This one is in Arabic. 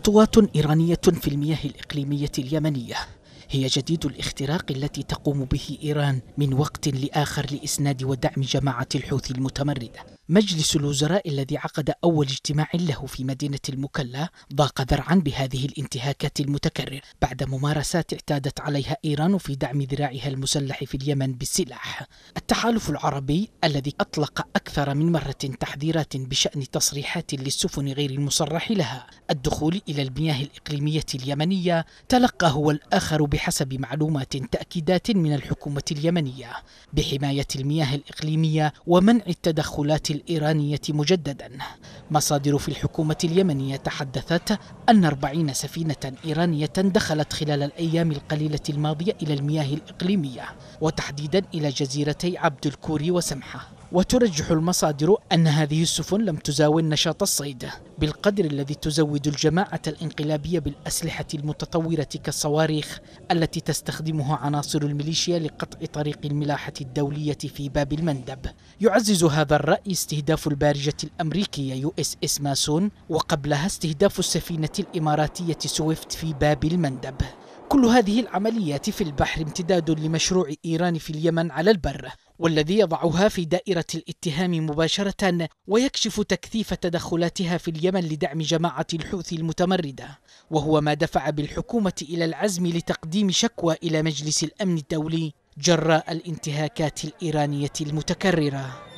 خطوات إيرانية في المياه الإقليمية اليمنية هي جديد الاختراق التي تقوم به إيران من وقت لآخر لإسناد ودعم جماعة الحوثي المتمردة مجلس الوزراء الذي عقد أول اجتماع له في مدينة المكلا ضاق ذرعا بهذه الانتهاكات المتكررة بعد ممارسات اعتادت عليها إيران في دعم ذراعها المسلح في اليمن بالسلاح التحالف العربي الذي أطلق أكثر من مرة تحذيرات بشأن تصريحات للسفن غير المصرح لها الدخول إلى المياه الإقليمية اليمنية تلقى هو الآخر بحسب معلومات تأكيدات من الحكومة اليمنية بحماية المياه الإقليمية ومنع التدخلات الإيرانية مجددا مصادر في الحكومة اليمنية تحدثت أن 40 سفينة إيرانية دخلت خلال الأيام القليلة الماضية إلى المياه الإقليمية وتحديدا إلى جزيرتي عبد الكوري وسمحة وترجح المصادر أن هذه السفن لم تزاول نشاط الصيد بالقدر الذي تزود الجماعة الانقلابية بالأسلحة المتطورة كالصواريخ التي تستخدمها عناصر الميليشيا لقطع طريق الملاحة الدولية في باب المندب يعزز هذا الرأي استهداف البارجة الأمريكية يو اس اس ماسون وقبلها استهداف السفينة الإماراتية سويفت في باب المندب كل هذه العمليات في البحر امتداد لمشروع إيران في اليمن على البر والذي يضعها في دائرة الاتهام مباشرة ويكشف تكثيف تدخلاتها في اليمن لدعم جماعة الحوثي المتمردة وهو ما دفع بالحكومة إلى العزم لتقديم شكوى إلى مجلس الأمن الدولي جراء الانتهاكات الإيرانية المتكررة